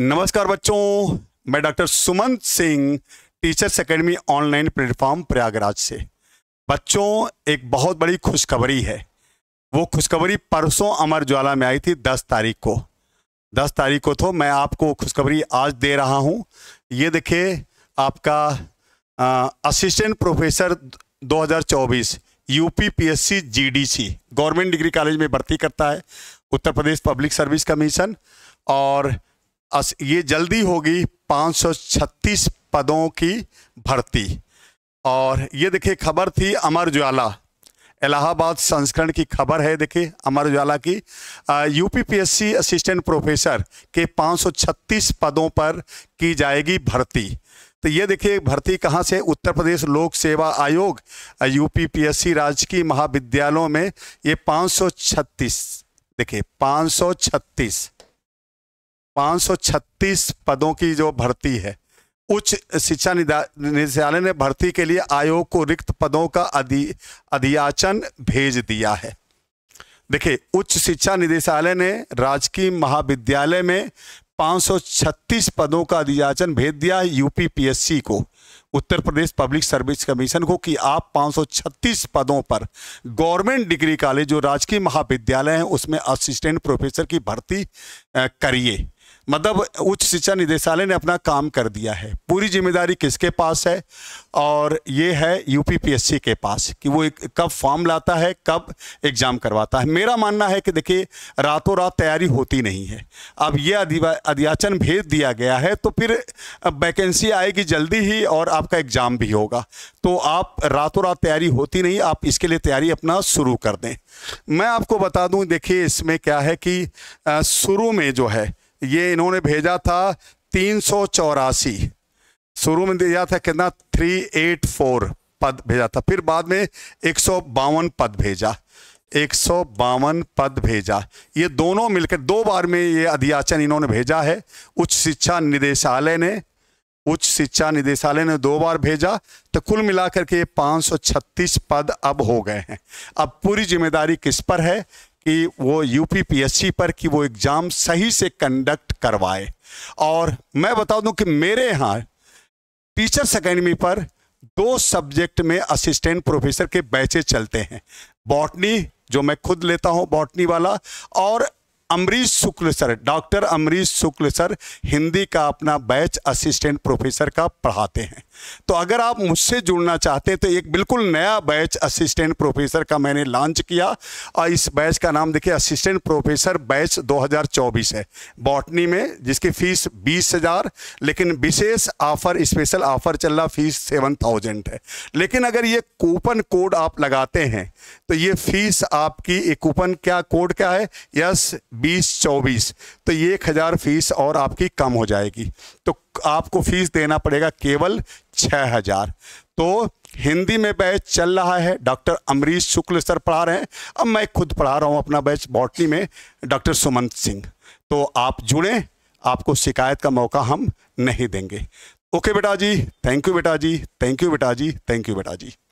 नमस्कार बच्चों मैं doctor Suman Singh teachers academy online platform Prayagraj से बच्चों एक बहुत बड़ी खुशखबरी है वो खुशखबरी परसों अमर ज्वाला में आई थी 10 तारीख को 10 तारीख को तो मैं आपको खुशखबरी आज दे रहा हूँ ये देखिए आपका assistant professor 2024 UPPSC GDC government degree college में भर्ती करता है Uttar Pradesh public service commission और ये जल्दी होगी 536 पदों की भर्ती और ये देखिए खबर थी अमर ज्वाला इलाहाबाद संस्करण की खबर है देखिए अमर उजाला की यूपीपीएससी असिस्टेंट प्रोफेसर के 536 पदों पर की जाएगी भर्ती तो ये देखिए भर्ती कहाँ से उत्तर प्रदेश लोक सेवा आयोग यूपीपीएससी राजकीय महाविद्यालयों में ये 536 देखिए 536 536 पदों की जो भर्ती है उच्च शिक्षा निदेशालय ने भर्ती के लिए आयोग को रिक्त पदों का अधि अधियाचन भेज दिया है देखिए उच्च शिक्षा निदेशालय ने राजकीय महाविद्यालय में 536 पदों का अधियाचन भेज दिया है यूपीपीएससी को Uttar Pradesh public service commission को कि आप 536 पदों पर गवर्नमेंट डिग्री कॉलेज जो राजकीय महाविद्यालय हैं उसमें असिस्टेंट प्रोफेसर की भर्ती करिए मतलब उच्च शिक्षा निदेशालय ने अपना काम कर दिया है पूरी जिम्मेदारी किसके पास है और ये है यूपीपीएससी के पास कि वो एक कब फॉर्म लाता है कब एग्ज़ाम करवाता है मेरा मानना है कि देखिए रातों रात तैयारी होती नहीं है अब ये अध्याचन भेज दिया गया है तो फिर वैकेंसी आएगी जल्दी ही और आपका एग्ज़ाम भी होगा तो आप रातों रात तैयारी होती नहीं आप इसके लिए तैयारी अपना शुरू कर दें मैं आपको बता दूँ देखिए इसमें क्या है कि शुरू में जो है ये इन्होंने भेजा था तीन सौ चौरासी शुरू में दिया था कितना थ्री एट फोर पद भेजा था फिर बाद में एक सौ बावन पद भेजा एक सौ बावन पद भेजा ये दोनों मिलकर दो बार में ये अधियाचन इन्होंने भेजा है उच्च शिक्षा निदेशालय ने उच्च शिक्षा निदेशालय ने दो बार भेजा तो कुल मिलाकर के 536 पद अब हो गए हैं अब पूरी जिम्मेदारी किस पर है कि वो यूपीपीएससी पर कि वो एग्ज़ाम सही से कंडक्ट करवाए और मैं बता दूं कि मेरे यहाँ टीचर्स अकेडमी पर दो सब्जेक्ट में असिस्टेंट प्रोफेसर के बैचे चलते हैं बॉटनी जो मैं खुद लेता हूँ बॉटनी वाला और Amrish Shukla sir doctor Amrish Shukla sir Hindi का अपना बैच असिस्टेंट प्रोफेसर का पढ़ाते हैं तो अगर आप मुझसे जुड़ना चाहते हैं तो एक बिल्कुल नया बैच असिस्टेंट प्रोफेसर का मैंने लॉन्च किया और इस बैच का नाम देखिए असिस्टेंट प्रोफेसर बैच 2024 है बॉटनी में जिसकी फ़ीस बीस हज़ार लेकिन विशेष ऑफ़र स्पेशल ऑफ़र चल रहा फ़ीस सेवन थाउजेंड है लेकिन अगर ये कूपन कोड आप लगाते हैं तो ये फ़ीस आपकी कूपन क्या कोड क्या है यस बीस चौबीस तो ये एक हज़ार फीस और आपकी कम हो जाएगी तो आपको फीस देना पड़ेगा केवल छः हज़ार तो हिंदी में बैच चल रहा है डॉक्टर अमरीश शुक्ल सर पढ़ा रहे हैं अब मैं खुद पढ़ा रहा हूँ अपना बैच बॉटनी में डॉक्टर सुमंत सिंह तो आप जुड़ें आपको शिकायत का मौका हम नहीं देंगे ओके बेटा जी थैंक यू बेटा जी थैंक यू बेटा जी थैंक यू बेटा जी